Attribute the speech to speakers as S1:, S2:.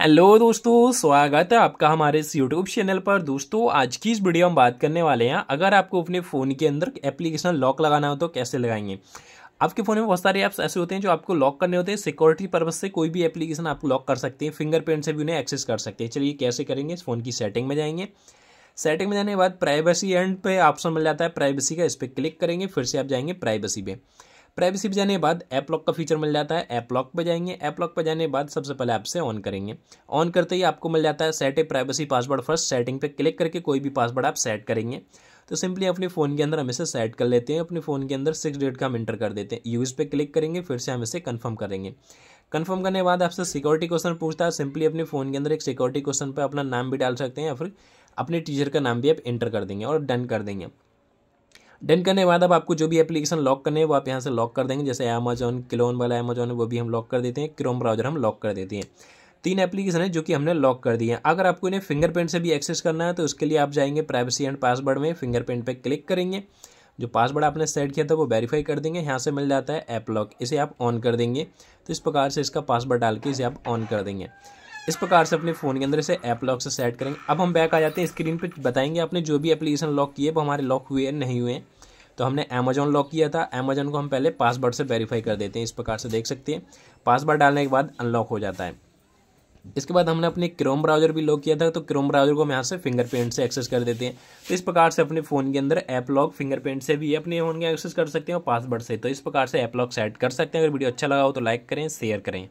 S1: hello दोस्तों स्वागत है आपका हमारे इस यूट्यूब चैनल पर दोस्तों आज की इस वीडियो हम बात करने वाले हैं अगर आपको अपने फ़ोन के अंदर एप्लीकेशन लॉक लगाना हो तो कैसे लगाएंगे आपके फ़ोन में बहुत सारे ऐप्स ऐसे होते हैं जो आपको लॉक करने होते हैं सिक्योरिटी पर्पज से कोई भी एप्लीकेशन आप लॉक कर सकते हैं फिंगरप्रिंट से भी उन्हें एक्सेस कर सकते हैं चलिए कैसे करेंगे इस फ़ोन की सेटिंग में जाएंगे सेटिंग में जाने के बाद प्राइवेसी एंड पे ऑप्शन मिल जाता है प्राइवेसी का इस पर क्लिक करेंगे फिर से आप जाएंगे प्राइवेसी पर प्राइवेसी पे जाने के बाद ऐप लॉक का फीचर मिल जाता है ऐप लॉक पर जाएंगे ऐप लॉक पर जाने के बाद सबसे पहले ऐप से ऑन करेंगे ऑन करते ही आपको मिल जाता है set a privacy password first setting पे क्लिक करके कोई भी पासवर्ड आप सेट करेंगे तो सिंपली अपने फ़ोन के अंदर हम इसे सेट कर लेते हैं अपने फ़ोन के अंदर सिक्स डेट का हम इंटर कर देते हैं यूज़ पे क्लिक करेंगे फिर से हम इसे कन्फर्म करेंगे कन्फर्म करने के बाद आपसे सिक्योरिटी क्वेश्चन पूछता है सिंपली अपने फ़ोन के अंदर एक सिक्योरिटी क्वेश्चन पर अपना नाम भी डाल सकते हैं या फिर अपने टीचर का नाम भी आप इंटर कर देंगे और डन कर देंगे डन करने के बाद अब आपको जो भी एप्लीकेशन लॉक करने है वो आप यहाँ से लॉक कर देंगे जैसे अमेजन क्लोन वाला अमेजन है वो भी हम लॉक कर देते हैं क्रोम ब्राउजर हम लॉक कर देते हैं तीन एप्लीकेशन है जो कि हमने लॉक कर दिए हैं अगर आपको इन्हें फिंगरप्रिंट से भी एक्सेस करना है तो उसके लिए आप जाएंगे प्राइवेसी एंड पासवर्ड में फिंगरप्रिंट पर क्लिक करेंगे जो पासवर्ड आपने सेट किया था वो वेरीफाई कर देंगे यहाँ से मिल जाता है ऐप लॉक इसे आप ऑन कर देंगे तो इस प्रकार से इसका पासवर्ड डाल के इसे आप ऑन कर देंगे इस प्रकार से अपने फ़ोन के अंदर इसे ऐप लॉक से सेट करेंगे अब हम बैक आ जाते हैं स्क्रीन पर बताएंगे आपने जो भी एप्लीकेशन लॉक किए वो हमारे लॉक हुए नहीं हुए हैं तो हमने अमेजोन लॉक किया था अमेजोन को हम पहले पासवर्ड से वेरीफाई कर देते हैं इस प्रकार से देख सकते हैं पासवर्ड डालने के बाद अनलॉक हो जाता है इसके बाद हमने अपने क्रोम ब्राउजर भी लॉक किया था तो क्रोम ब्राउजर को हम यहाँ से फिंगरप्रिंट से एक्सेस कर देते हैं तो इस प्रकार से अपने फ़ोन के अंदर ऐप लॉक फिंगरप्रिंट से भी अपने फ़ोन के एक्सेस कर सकते हैं और पासवर्ड से तो इस प्रकार से ऐप लॉक सेट कर सकते हैं अगर वीडियो अच्छा लगा हो तो लाइक करें शेयर करें